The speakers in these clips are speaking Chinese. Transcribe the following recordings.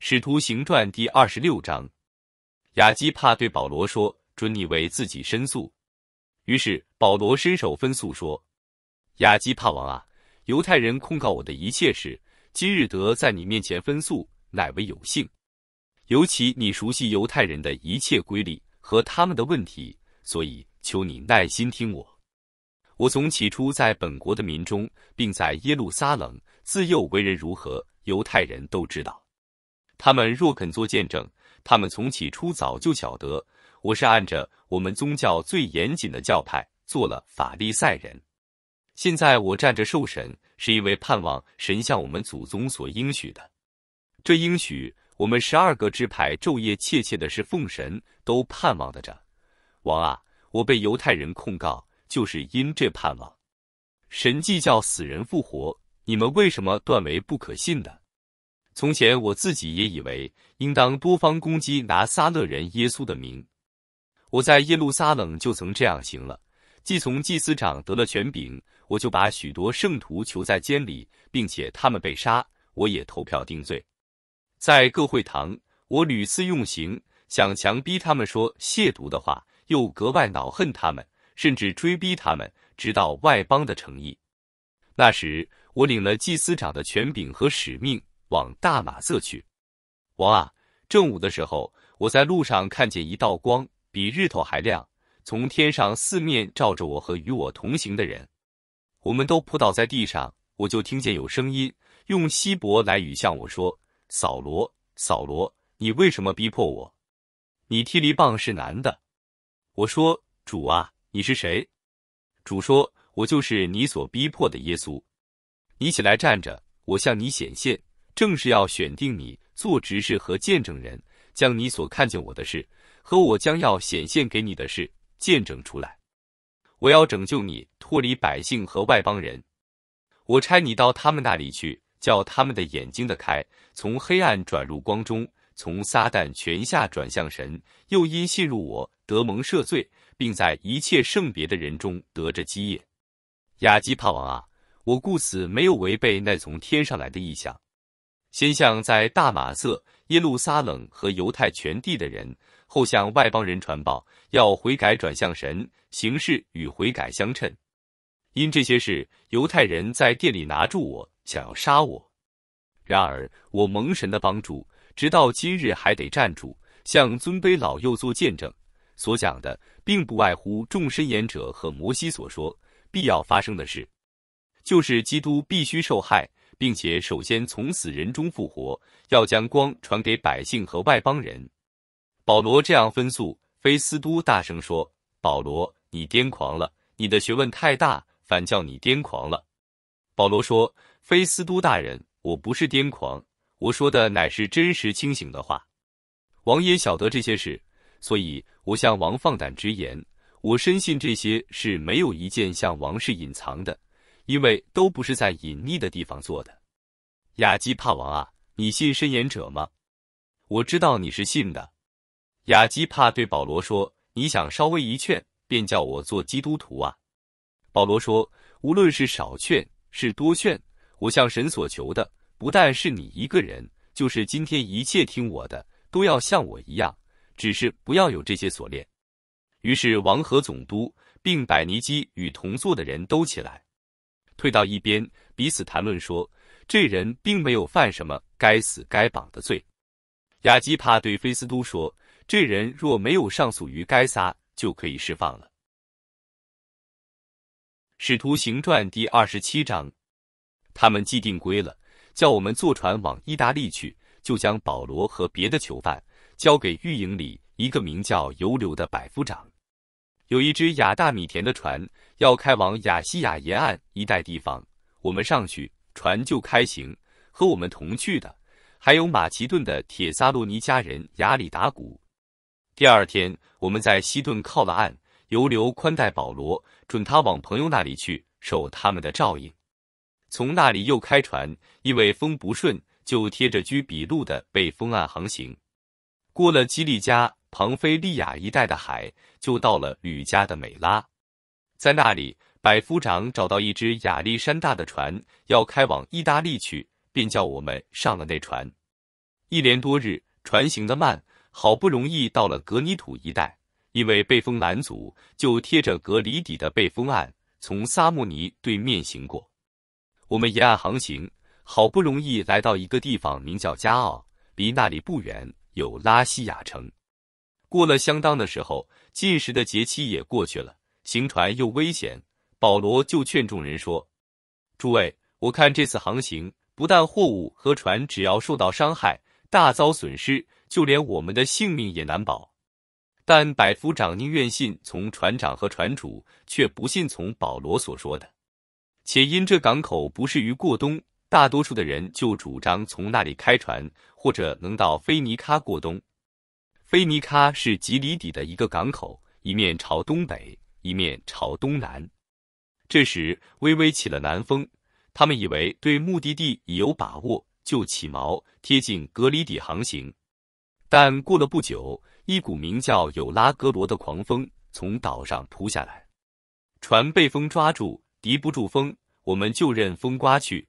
《使徒行传》第二十六章，雅基帕对保罗说：“准你为自己申诉。”于是保罗伸手分诉说：“雅基帕王啊，犹太人控告我的一切事，今日得在你面前分诉，乃为有幸。尤其你熟悉犹太人的一切规律和他们的问题，所以求你耐心听我。我从起初在本国的民中，并在耶路撒冷自幼为人如何，犹太人都知道。”他们若肯做见证，他们从起初早就晓得我是按着我们宗教最严谨的教派做了法利赛人。现在我站着受审，是因为盼望神向我们祖宗所应许的，这应许我们十二个支派昼夜切切的是奉神都盼望的着。王啊，我被犹太人控告，就是因这盼望。神既叫死人复活，你们为什么断为不可信的？从前我自己也以为应当多方攻击拿撒勒人耶稣的名。我在耶路撒冷就曾这样行了。既从祭司长得了权柄，我就把许多圣徒囚在监里，并且他们被杀，我也投票定罪。在各会堂，我屡次用刑，想强逼他们说亵渎的话，又格外恼恨他们，甚至追逼他们，直到外邦的诚意。那时我领了祭司长的权柄和使命。往大马色去，王啊！正午的时候，我在路上看见一道光，比日头还亮，从天上四面照着我和与我同行的人。我们都扑倒在地上，我就听见有声音用希伯来语向我说：“扫罗，扫罗，你为什么逼迫我？你踢驴棒是男的。”我说：“主啊，你是谁？”主说：“我就是你所逼迫的耶稣。你起来站着，我向你显现。”正是要选定你做执事和见证人，将你所看见我的事和我将要显现给你的事见证出来。我要拯救你脱离百姓和外邦人，我差你到他们那里去，叫他们的眼睛的开，从黑暗转入光中，从撒旦权下转向神。又因信入我，得蒙赦罪，并在一切圣别的人中得着基业。亚基帕王啊，我故此没有违背那从天上来的意象。先向在大马色、耶路撒冷和犹太全地的人，后向外邦人传报，要悔改转向神，行事与悔改相称。因这些事，犹太人在店里拿住我，想要杀我。然而我蒙神的帮助，直到今日还得站住，向尊卑老幼做见证。所讲的，并不外乎众申言者和摩西所说必要发生的事，就是基督必须受害。并且首先从死人中复活，要将光传给百姓和外邦人。保罗这样分诉，菲斯都大声说：“保罗，你癫狂了！你的学问太大，反叫你癫狂了。”保罗说：“菲斯都大人，我不是癫狂，我说的乃是真实清醒的话。王爷晓得这些事，所以我向王放胆直言，我深信这些是没有一件向王室隐藏的。”因为都不是在隐秘的地方做的，雅基帕王啊，你信申言者吗？我知道你是信的。雅基帕对保罗说：“你想稍微一劝，便叫我做基督徒啊？”保罗说：“无论是少劝是多劝，我向神所求的不但是你一个人，就是今天一切听我的，都要像我一样，只是不要有这些锁链。”于是王和总督并百尼基与同坐的人都起来。退到一边，彼此谈论说，这人并没有犯什么该死该绑的罪。亚基帕对菲斯都说，这人若没有上诉于该撒，就可以释放了。使徒行传第二十七章，他们既定规了，叫我们坐船往意大利去，就将保罗和别的囚犯交给狱营里一个名叫尤留的百夫长。有一只雅大米田的船要开往雅西亚沿岸一带地方，我们上去，船就开行。和我们同去的还有马其顿的铁萨洛尼加人雅里达古。第二天，我们在西顿靠了岸，游留宽带保罗，准他往朋友那里去，受他们的照应。从那里又开船，因为风不顺，就贴着居比路的背风岸航行，过了基利加。庞菲利亚一带的海，就到了吕家的美拉，在那里，百夫长找到一只亚历山大的船，要开往意大利去，便叫我们上了那船。一连多日，船行的慢，好不容易到了格尼土一带，因为被风拦阻，就贴着格里底的背风岸，从萨穆尼对面行过。我们沿岸航行，好不容易来到一个地方，名叫加奥，离那里不远有拉西亚城。过了相当的时候，禁食的节期也过去了，行船又危险。保罗就劝众人说：“诸位，我看这次航行不但货物和船只要受到伤害，大遭损失，就连我们的性命也难保。”但百夫长宁愿信从船长和船主，却不信从保罗所说的。且因这港口不适于过冬，大多数的人就主张从那里开船，或者能到菲尼卡过冬。菲尼卡是吉里底的一个港口，一面朝东北，一面朝东南。这时微微起了南风，他们以为对目的地已有把握，就起锚贴近格里底航行。但过了不久，一股名叫有拉格罗的狂风从岛上扑下来，船被风抓住，敌不住风，我们就任风刮去，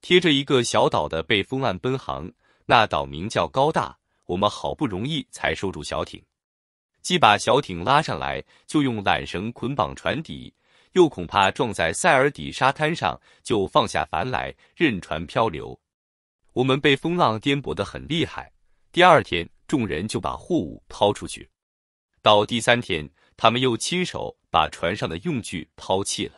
贴着一个小岛的背风岸奔航，那岛名叫高大。我们好不容易才收住小艇，既把小艇拉上来，就用缆绳捆绑船底，又恐怕撞在塞尔底沙滩上，就放下帆来任船漂流。我们被风浪颠簸得很厉害。第二天，众人就把货物抛出去；到第三天，他们又亲手把船上的用具抛弃了。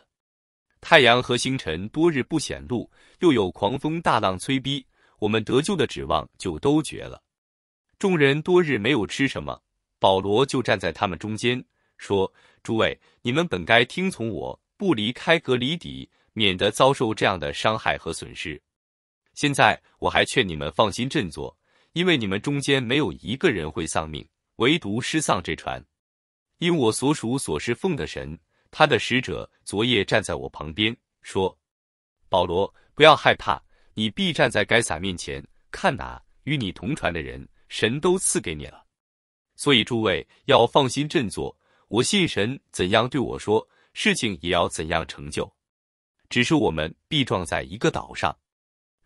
太阳和星辰多日不显露，又有狂风大浪催逼，我们得救的指望就都绝了。众人多日没有吃什么，保罗就站在他们中间说：“诸位，你们本该听从我，不离开隔离底，免得遭受这样的伤害和损失。现在我还劝你们放心振作，因为你们中间没有一个人会丧命，唯独失丧这船。因我所属所是奉的神，他的使者昨夜站在我旁边说：保罗，不要害怕，你必站在该撒面前，看哪，与你同船的人。”神都赐给你了，所以诸位要放心振作。我信神怎样对我说，事情也要怎样成就。只是我们必撞在一个岛上。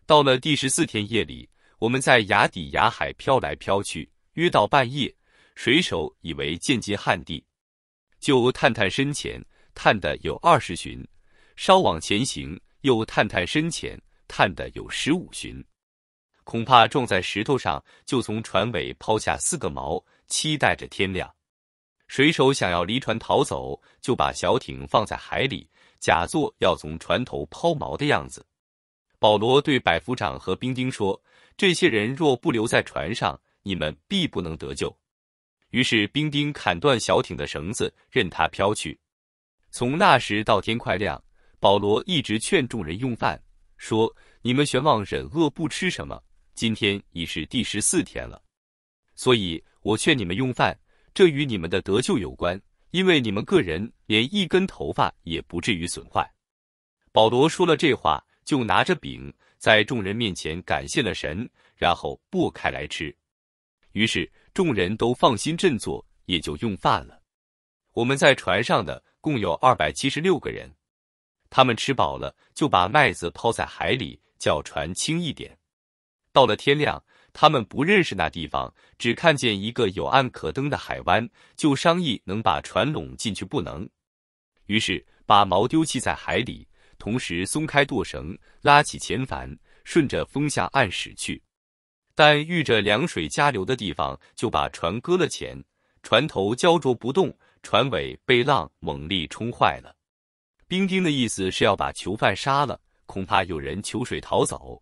到了第十四天夜里，我们在崖底崖海飘来飘去，约到半夜，水手以为渐进旱地，就探探深浅，探的有二十寻；稍往前行，又探探深浅，探的有十五寻。恐怕撞在石头上，就从船尾抛下四个锚，期待着天亮。水手想要离船逃走，就把小艇放在海里，假作要从船头抛锚的样子。保罗对百夫长和兵丁说：“这些人若不留在船上，你们必不能得救。”于是兵丁砍断小艇的绳子，任它飘去。从那时到天快亮，保罗一直劝众人用饭，说：“你们悬望忍饿，不吃什么。”今天已是第十四天了，所以我劝你们用饭，这与你们的得救有关，因为你们个人连一根头发也不至于损坏。保罗说了这话，就拿着饼在众人面前感谢了神，然后擘开来吃。于是众人都放心振作，也就用饭了。我们在船上的共有二百七十六个人，他们吃饱了，就把麦子抛在海里，叫船轻一点。到了天亮，他们不认识那地方，只看见一个有岸可登的海湾，就商议能把船拢进去不能。于是把锚丢弃在海里，同时松开舵绳，拉起前帆，顺着风向岸驶去。但遇着凉水加流的地方，就把船搁了浅，船头焦灼不动，船尾被浪猛力冲坏了。兵丁的意思是要把囚犯杀了，恐怕有人求水逃走。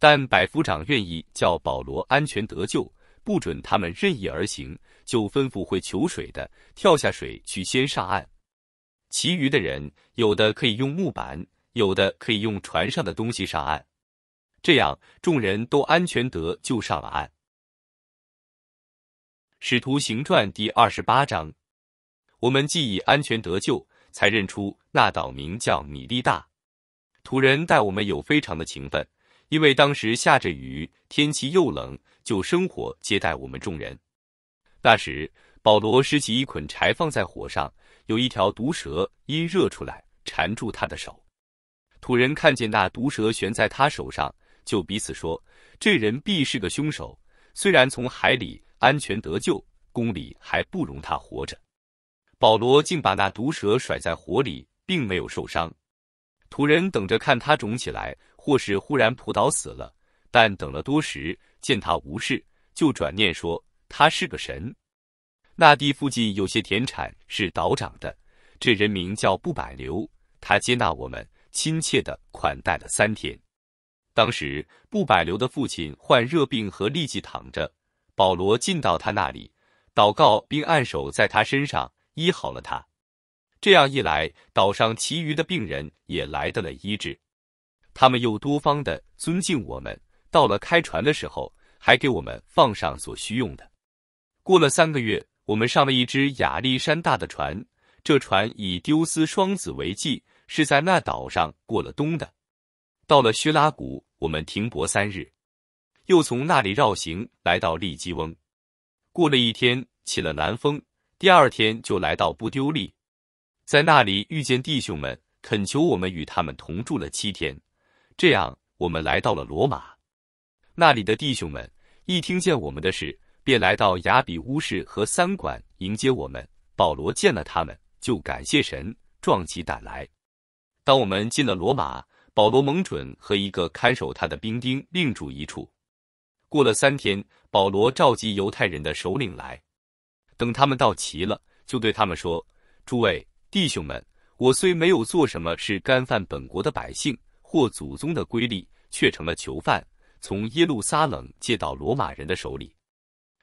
但百夫长愿意叫保罗安全得救，不准他们任意而行，就吩咐会求水的跳下水去先上岸。其余的人有的可以用木板，有的可以用船上的东西上岸，这样众人都安全得救上了岸。《使徒行传》第二十八章，我们既已安全得救，才认出那岛名叫米利大，土人待我们有非常的情分。因为当时下着雨，天气又冷，就生火接待我们众人。那时，保罗拾起一捆柴放在火上，有一条毒蛇因热出来缠住他的手。土人看见那毒蛇悬在他手上，就彼此说：“这人必是个凶手。”虽然从海里安全得救，宫里还不容他活着。保罗竟把那毒蛇甩在火里，并没有受伤。土人等着看他肿起来。或是忽然扑倒死了，但等了多时，见他无事，就转念说他是个神。那地附近有些田产是岛长的，这人名叫布柏留，他接纳我们，亲切的款待了三天。当时布柏留的父亲患热病和痢疾躺着，保罗进到他那里，祷告并按手在他身上医好了他。这样一来，岛上其余的病人也来到了医治。他们又多方的尊敬我们，到了开船的时候，还给我们放上所需用的。过了三个月，我们上了一只亚历山大的船，这船以丢斯双子为记，是在那岛上过了冬的。到了叙拉古，我们停泊三日，又从那里绕行来到利基翁。过了一天，起了南风，第二天就来到不丢利，在那里遇见弟兄们，恳求我们与他们同住了七天。这样，我们来到了罗马，那里的弟兄们一听见我们的事，便来到雅比乌市和三馆迎接我们。保罗见了他们，就感谢神，壮起胆来。当我们进了罗马，保罗蒙准和一个看守他的兵丁另住一处。过了三天，保罗召集犹太人的首领来，等他们到齐了，就对他们说：“诸位弟兄们，我虽没有做什么是干犯本国的百姓。”或祖宗的规律，却成了囚犯，从耶路撒冷借到罗马人的手里。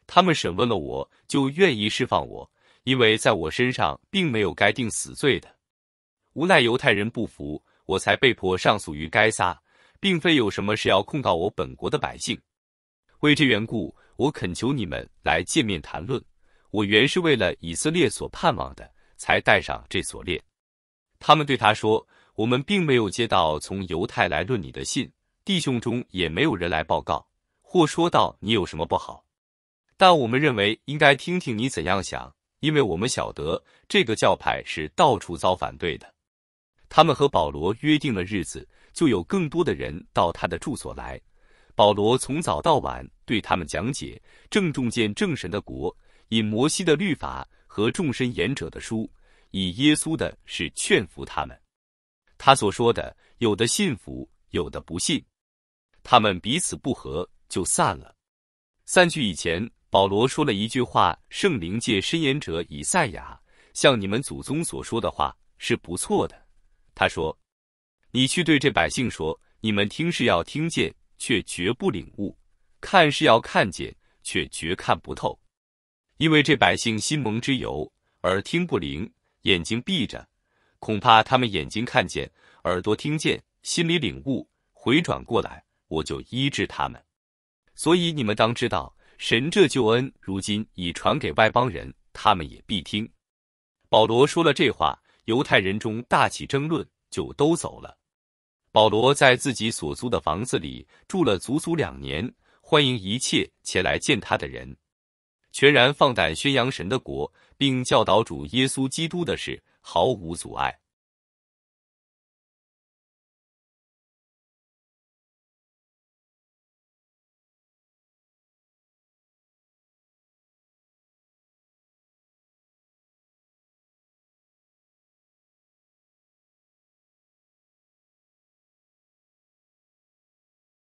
他们审问了我，就愿意释放我，因为在我身上并没有该定死罪的。无奈犹太人不服，我才被迫上诉于该撒，并非有什么事要控告我本国的百姓。为这缘故，我恳求你们来见面谈论。我原是为了以色列所盼望的，才戴上这锁链。他们对他说。我们并没有接到从犹太来论你的信，弟兄中也没有人来报告或说到你有什么不好。但我们认为应该听听你怎样想，因为我们晓得这个教派是到处遭反对的。他们和保罗约定了日子，就有更多的人到他的住所来。保罗从早到晚对他们讲解正中见正神的国，以摩西的律法和众申言者的书，以耶稣的是劝服他们。他所说的，有的信服，有的不信，他们彼此不和，就散了。散去以前，保罗说了一句话：“圣灵借伸言者以赛亚，向你们祖宗所说的话是不错的。”他说：“你去对这百姓说，你们听是要听见，却绝不领悟；看是要看见，却绝看不透，因为这百姓心蒙之油，耳听不灵，眼睛闭着。”恐怕他们眼睛看见，耳朵听见，心里领悟，回转过来，我就医治他们。所以你们当知道，神这救恩如今已传给外邦人，他们也必听。保罗说了这话，犹太人中大起争论，就都走了。保罗在自己所租的房子里住了足足两年，欢迎一切前来见他的人，全然放胆宣扬神的国，并教导主耶稣基督的事。毫无阻碍。